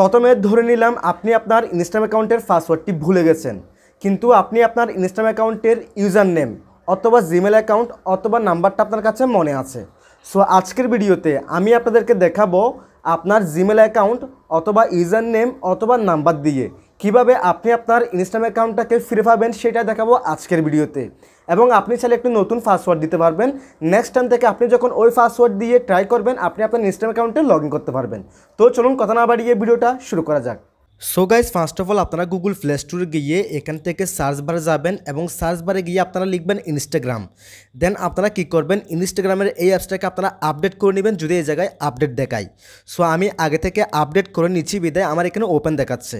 প্রথমে ধরে নিলাম আপনি আপনার ইনস্টাম অ্যাকাউন্টের পাসওয়ার্ডটি ভুলে গেছেন কিন্তু আপনি আপনার ইনস্টাম অ্যাকাউন্টের ইউজার নেম অথবা জিমেল অ্যাকাউন্ট অথবা নাম্বারটা আপনার কাছে মনে আছে সো আজকের ভিডিওতে আমি আপনাদেরকে দেখাবো আপনার জিমেল অ্যাকাউন্ট অথবা ইউজার নেম অথবা নাম্বার দিয়ে কিভাবে আপনি আপনার ইনস্টাম অ্যাকাউন্টটাকে ফিরে পাবেন সেটা দেখাবো আজকের ভিডিওতে এবং আপনি চাইলে একটি নতুন পাসওয়ার্ড দিতে পারবেন নেক্সট টাইম থেকে আপনি যখন ওই পাসওয়ার্ড দিয়ে ট্রাই করবেন আপনি আপনার ইনস্টাগ্রাম অ্যাকাউন্টে লগ ইন করতে পারবেন তো চলুন কথা না বাড়িয়ে ভিডিওটা শুরু করা যাক so guys first of all আপনারা গুগল প্লে স্টোরে গিয়ে এখান থেকে সার্চ বারে যাবেন এবং সার্চ বারে গিয়ে আপনারা লিখবেন ইনস্টাগ্রাম দেন আপনারা কি করবেন ইনস্টাগ্রামের এই অ্যাপসটাকে আপনারা আপডেট করে নেবেন যদি এই জায়গায় আপডেট দেখায় সো আমি আগে থেকে আপডেট করে নিচ্ছি বিদায় আমার এখানে ওপেন দেখাচ্ছে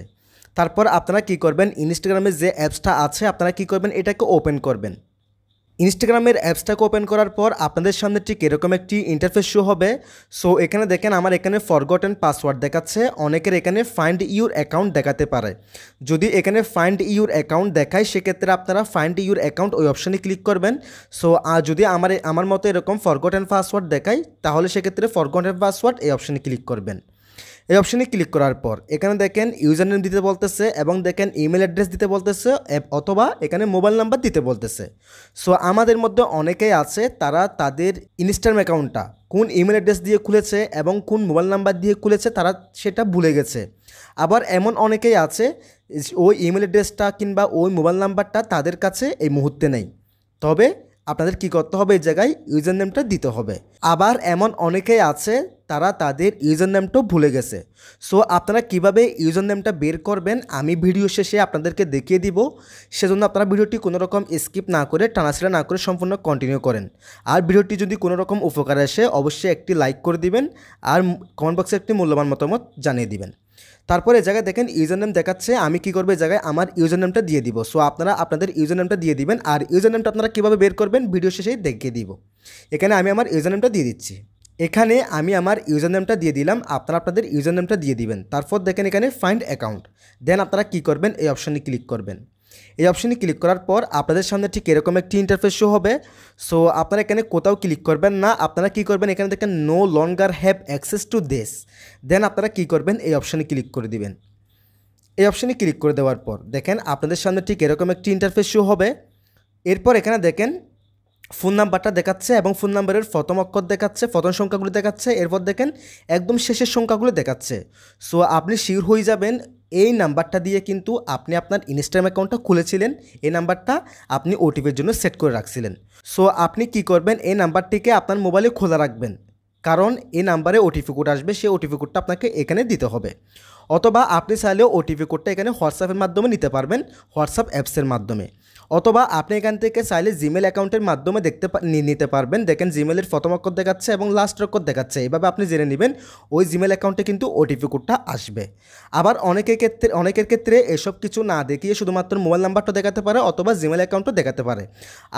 তারপর আপনারা কি করবেন ইনস্টাগ্রামে যে অ্যাপসটা আছে আপনারা কি করবেন এটাকে ওপেন করবেন ইনস্টাগ্রামের অ্যাপসটাকে ওপেন করার পর আপনাদের সামনে ঠিক এরকম একটি ইন্টারফেস শো হবে সো এখানে দেখেন আমার এখানে ফরগট পাসওয়ার্ড দেখাচ্ছে অনেকের এখানে ফাইন্ড ইউর অ্যাকাউন্ট দেখাতে পারে যদি এখানে ফাইন্ড ইউর অ্যাকাউন্ট দেখায় সেক্ষেত্রে আপনারা ফাইন্ড ইউর অ্যাকাউন্ট ওই অপশানে ক্লিক করবেন সো যদি আমার আমার মতো এরকম ফরগট অ্যান্ড পাসওয়ার্ড দেখায় তাহলে সেক্ষেত্রে ফরগট পাসওয়ার্ড এই অপশানে ক্লিক করবেন এই অপশানে ক্লিক করার পর এখানে দেখেন ইউজার নেম দিতে বলতেছে এবং দেখেন ইমেল অ্যাড্রেস দিতে বলতেছে অথবা এখানে মোবাইল নাম্বার দিতে বলতেছে সো আমাদের মধ্যে অনেকেই আছে তারা তাদের ইনস্টাগ্রাম অ্যাকাউন্টটা কোন ইমেল অ্যাড্রেস দিয়ে খুলেছে এবং কোন মোবাইল নাম্বার দিয়ে খুলেছে তারা সেটা ভুলে গেছে আবার এমন অনেকেই আছে ওই ইমেল অ্যাড্রেসটা কিংবা ওই মোবাইল নাম্বারটা তাদের কাছে এই মুহূর্তে নেই তবে আপনাদের কি করতে হবে এই জায়গায় ইউজার নেমটা দিতে হবে আবার এমন অনেকেই আছে তারা তাদের ইউজার নেমটাও ভুলে গেছে সো আপনারা কিভাবে ইউজার নেমটা বের করবেন আমি ভিডিও শেষে আপনাদেরকে দেখিয়ে দিব সেজন্য আপনারা ভিডিওটি কোনো রকম স্কিপ না করে টানাছিলা না করে সম্পূর্ণ কন্টিনিউ করেন আর ভিডিওটি যদি কোনো রকম উপকার আসে অবশ্যই একটি লাইক করে দিবেন আর কমেন্ট বক্সে একটি মূল্যবান মতামত জানিয়ে দিবেন তারপরে এই জায়গায় দেখেন ইউজার নেম দেখাচ্ছে আমি কি করবো এই জায়গায় আমার ইউজার নেমটা দিয়ে দিব সো আপনারা আপনাদের ইউজার নেমটা দিয়ে দিবেন আর ইউজার নেমটা আপনারা কীভাবে বের করবেন ভিডিও শেষেই দেখিয়ে দিব এখানে আমি আমার ইউজার নেমটা দিয়ে দিচ্ছি এখানে আমি আমার ইউজার নেমটা দিয়ে দিলাম আপনারা আপনাদের ইউজার নেমটা দিয়ে দিবেন তারপর দেখেন এখানে ফাইন্ড অ্যাকাউন্ট দেন আপনারা কি করবেন এই অপশানে ক্লিক করবেন এই অপশানে ক্লিক করার পর আপনাদের সামনে ঠিক এরকম একটি ইন্টারফেস শো হবে সো আপনারা এখানে কোথাও ক্লিক করবেন না আপনারা কি করবেন এখানে দেখেন no longer have access to দেশ দেন আপনারা কি করবেন এই অপশানে ক্লিক করে দিবেন এই অপশানে ক্লিক করে দেওয়ার পর দেখেন আপনাদের সামনে ঠিক এরকম একটি ইন্টারফেস শো হবে এরপর এখানে দেখেন ফোন নাম্বারটা দেখাচ্ছে এবং ফোন নাম্বারের প্রথম অক্ষর দেখাচ্ছে প্রথম সংখ্যাগুলো দেখাচ্ছে এরপর দেখেন একদম শেষের সংখ্যাগুলো দেখাচ্ছে সো আপনি শিওর হয়ে যাবেন এই নাম্বারটা দিয়ে কিন্তু আপনি আপনার ইনস্টাগ্রাম অ্যাকাউন্টটা খুলেছিলেন এই নাম্বারটা আপনি ওটিপির জন্য সেট করে রাখছিলেন সো আপনি কি করবেন এই নাম্বারটিকে আপনার মোবাইলে খোলা রাখবেন কারণ এই নাম্বারে ওটিপি কোড আসবে সেই ওটিপি কোডটা আপনাকে এখানে দিতে হবে অথবা আপনি চাইলেও ওটিপি কোডটা এখানে হোয়াটসঅ্যাপের মাধ্যমে নিতে পারবেন হোয়াটসঅ্যাপ অ্যাপসের মাধ্যমে অথবা আপনি এখান থেকে চাইলে জিমেল অ্যাকাউন্টের মাধ্যমে দেখতে নিতে পারবেন দেখেন জিমেলের প্রথম অক্ষর দেখাচ্ছে এবং লাস্ট অক্ষর দেখাচ্ছে এইভাবে আপনি জেনে নেবেন ওই জিমেল অ্যাকাউন্টে কিন্তু ওটিপি কোডটা আসবে আবার অনেকের ক্ষেত্রে অনেকের ক্ষেত্রে এসব কিছু না দেখিয়ে শুধুমাত্র মোবাইল নাম্বারটা দেখাতে পারে অথবা জিমেল অ্যাকাউন্টও দেখাতে পারে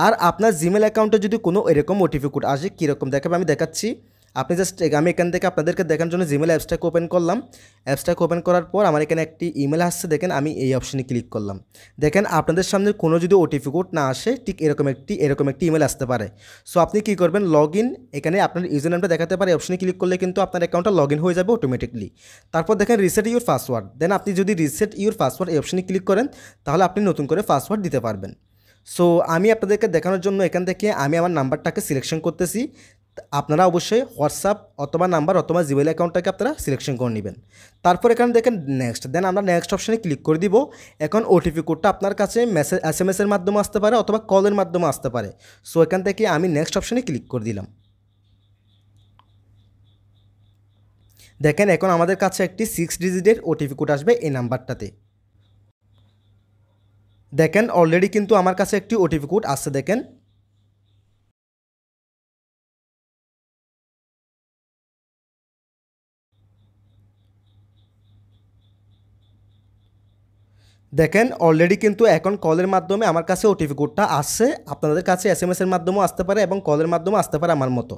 আর আপনার জিমেল অ্যাকাউন্টে যদি কোনো এরকম ওটিপি কোড আসে কীরকম দেখাবে আমি দেখাচ্ছি আপনি জাস্ট আমি এখান থেকে আপনাদেরকে দেখার জন্য জিমেল অ্যাপসটাকে ওপেন করলাম অ্যাপসটাকে ওপেন করার পর আমার এখানে একটি ইমেল আসছে দেখেন আমি এই অপশনে ক্লিক করলাম দেখেন আপনাদের সামনে কোনো যদি ওটিপি কোড না আসে ঠিক এরকম একটি এরকম একটি ইমেল আসতে পারে সো আপনি কি করবেন লগ ইন এখানে আপনার ইউজার নামটা দেখাতে পারে অপশনে ক্লিক করলে কিন্তু আপনার অ্যাকাউন্টটা লগ ইন হয়ে যাবে অটোমেটিকলি তারপর দেখেন রিসেট ইউর পাসওয়ার্ড দেন আপনি যদি রিসেট ইউর পাসওয়ার্ড এই অপশনে ক্লিক করেন তাহলে আপনি নতুন করে পাসওয়ার্ড দিতে পারবেন সো আমি আপনাদেরকে দেখানোর জন্য এখান থেকে আমি আমার নাম্বারটাকে সিলেকশন করতেছি আপনারা অবশ্যই হোয়াটসঅ্যাপ অথবা নাম্বার অথবা জিমেল অ্যাকাউন্টটাকে আপনারা সিলেকশন করে নেবেন তারপর এখানে দেখেন নেক্সট দেন আমরা নেক্সট অপশানে ক্লিক করে দিব এখন ওটিপি কোডটা আপনার কাছে মেসেজ এস এম এসের মাধ্যমে আসতে পারে অথবা কলের মাধ্যমে আসতে পারে সো এখান থেকে আমি নেক্সট অপশানে ক্লিক করে দিলাম দেখেন এখন আমাদের কাছে একটি সিক্স ডিজিটের ওটিপি কোড আসবে এই নাম্বারটাতে দেখেন অলরেডি কিন্তু আমার কাছে একটি ওটিপি কোড আসছে দেখেন দেখেন অলরেডি কিন্তু এখন কলের মাধ্যমে আমার কাছে ওটিপি কোডটা আসছে আপনাদের কাছে এস এম এসের মাধ্যমেও আসতে পারে এবং কলের মাধ্যমে আসতে পারে আমার মতো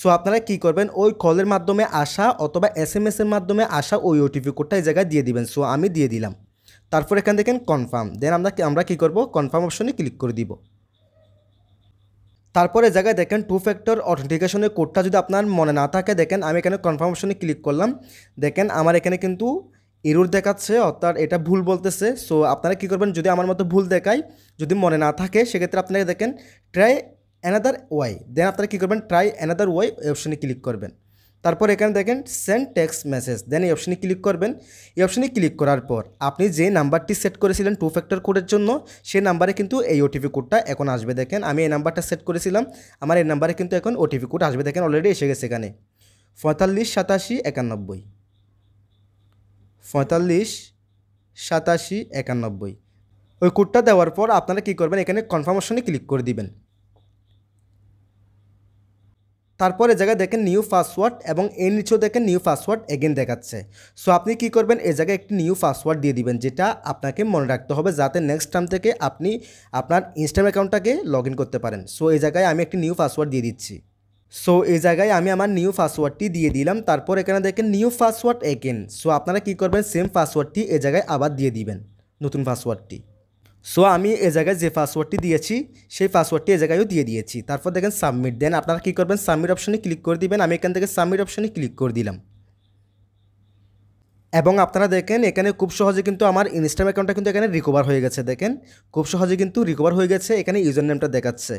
সো আপনারা কি করবেন ওই কলের মাধ্যমে আসা অথবা এস এম এসের মাধ্যমে আসা ওই ওটিপি কোডটা এই জায়গায় দিয়ে দিবেন সো আমি দিয়ে দিলাম তারপর এখান দেখেন কনফার্ম দেন আমরা আমরা কী করবো কনফার্ম অপশনে ক্লিক করে দিব তারপরে জায়গায় দেখেন টু ফ্যাক্টর অথেন্টিকেশনের কোডটা যদি আপনার মনে না থাকে দেখেন আমি এখানে কনফার্ম অপশনে ক্লিক করলাম দেখেন আমার এখানে কিন্তু এরর দেখাচ্ছে অর্থাৎ এটা ভুল বলতেছে সো আপনারা কী করবেন যদি আমার মতো ভুল দেখায় যদি মনে না থাকে সেক্ষেত্রে আপনারা দেখেন ট্রাই অ্যানাদার ওয়াই দেন আপনারা কী করবেন ট্রাই অ্যানাদার ওয়াই অপশনে ক্লিক করবেন তারপর এখানে দেখেন সেন্ড টেক্সট মেসেজ দেন এই অপশনে ক্লিক করবেন এই অপশনে ক্লিক করার পর আপনি যে নাম্বারটি সেট করেছিলেন টু ফ্যাক্টর কোডের জন্য সেই নাম্বারে কিন্তু এই ওটিপি কোডটা এখন আসবে দেখেন আমি এই নাম্বারটা সেট করেছিলাম আমার এই নাম্বারে কিন্তু এখন ওটিপি কোড আসবে দেখেন অলরেডি এসে গেছে এখানে পঁয়তাল্লিশ সাতাশি একানব্বই পঁয়তাল্লিশ সাতাশি একানব্বই ওই কোডটা দেওয়ার পর আপনারা কি করবেন এখানে কনফার্মেশনে ক্লিক করে দিবেন তারপরে জায়গায় দেখেন নিউ পাসওয়ার্ড এবং এর নিচেও দেখেন নিউ পাসওয়ার্ড এগেন দেখাচ্ছে সো আপনি কি করবেন এ জায়গায় একটি নিউ পাসওয়ার্ড দিয়ে দিবেন যেটা আপনাকে মনে রাখতে হবে যাতে নেক্সট টাইম থেকে আপনি আপনার ইনস্টাগ্রাম অ্যাকাউন্টটাকে লগ করতে পারেন সো এই জায়গায় আমি একটি নিউ পাসওয়ার্ড দিয়ে দিচ্ছি সো এই জায়গায় আমি আমার নিউ পাসওয়ার্ডটি দিয়ে দিলাম তারপর এখানে দেখেন নিউ পাসওয়ার্ড এগেন সো আপনারা কি করবেন সেম পাসওয়ার্ডটি এ জায়গায় আবার দিয়ে দিবেন নতুন পাসওয়ার্ডটি সো আমি এ জায়গায় যে পাসওয়ার্ডটি দিয়েছি সেই পাসওয়ার্ডটি এ জায়গায়ও দিয়ে দিয়েছি তারপর দেখেন সাবমিট দেন আপনারা কী করবেন সাবমিট অপশনে ক্লিক করে দিবেন আমি এখান থেকে সাবমিট অপশনে ক্লিক করে দিলাম এবং আপনারা দেখেন এখানে খুব সহজে কিন্তু আমার ইনস্টাগ্রাম অ্যাকাউন্টটা কিন্তু এখানে রিকভার হয়ে গেছে দেখেন খুব সহজে কিন্তু রিকভার হয়ে গেছে এখানে ইউজার নেমটা দেখাচ্ছে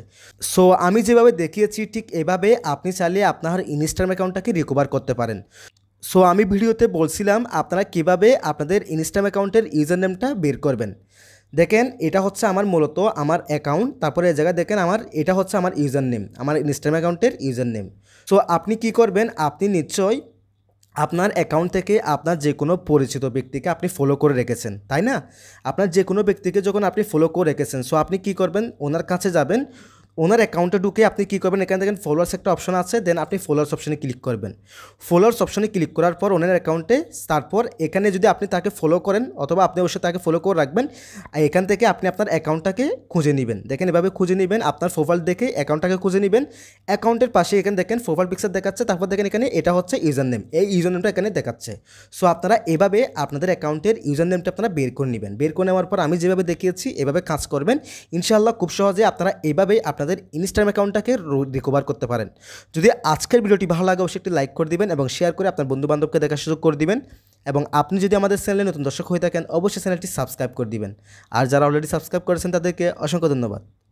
সো আমি যেভাবে দেখিয়েছি ঠিক এভাবে আপনি চাইলে আপনার ইনস্টাগ্রাম অ্যাকাউন্টটাকে রিকভার করতে পারেন সো আমি ভিডিওতে বলছিলাম আপনারা কিভাবে আপনাদের ইনস্টাগ্রাম অ্যাকাউন্টের ইউজার নেমটা বের করবেন দেখেন এটা হচ্ছে আমার মূলত আমার অ্যাকাউন্ট তারপরে এই জায়গায় দেখেন আমার এটা হচ্ছে আমার ইউজার নেম আমার ইনস্টাগ্রাম অ্যাকাউন্টের ইউজার নেম সো আপনি কি করবেন আপনি নিশ্চয়ই আপনার অ্যাকাউন্ট থেকে আপনার যে কোনো পরিচিত ব্যক্তিকে আপনি ফলো করে রেখেছেন তাই না আপনার যে কোনো ব্যক্তিকে যখন আপনি ফলো করে রেখেছেন সো আপনি কি করবেন ওনার কাছে যাবেন ওনার অ্যাকাউন্টে ঢুকে আপনি কী করবেন এখানে দেখেন ফলোয়ার্স একটা অপশন আছে দেন আপনি ফলোয়ার্স অপশনে ক্লিক করবেন ফলোয়ার্স অপশনে ক্লিক করার পর ওনার অ্যাকাউন্টে তারপর এখানে যদি আপনি তাকে ফলো করেন অথবা আপনি অবশ্যই তাকে ফলো করে রাখবেন আর এখান থেকে আপনি আপনার অ্যাকাউন্টটাকে খুঁজে নেবেন দেখেন এভাবে খুঁজে নেবেন আপনার প্রোফাইল দেখে অ্যাকাউন্টটাকে খুঁজে নেবেন অ্যাকাউন্টের পাশে এখানে দেখেন প্রোফাইল পিকচার দেখাচ্ছে তারপর দেখেন এখানে এটা হচ্ছে ইউজার নেম এই ইউজার নেমটা এখানে দেখাচ্ছে সো আপনারা এভাবে আপনাদের অ্যাকাউন্টের ইউজার নেমটা আপনারা বের করে নেবেন বের করে নেওয়ার পর আমি যেভাবে দেখিয়েছি এভাবে কাজ করবেন ইনশাআল্লাহ খুব সহজে আপনারা এভাবেই আপনাদের আপনাদের ইনস্টাগ্রাম অ্যাকাউন্টটাকে রিকভার করতে পারেন যদি আজকের ভিডিওটি ভালো লাগে অবশ্যই একটি লাইক করে দিবেন এবং শেয়ার করে আপনার বন্ধুবান্ধবকে দেখার সুযোগ করে দিবেন এবং আপনি যদি আমাদের চ্যানেলে নতুন দর্শক হয়ে থাকেন অবশ্যই চ্যানেলটি সাবস্ক্রাইব করে দিবেন আর যারা অলরেডি সাবস্ক্রাইব করেছেন তাদেরকে অসংখ্য ধন্যবাদ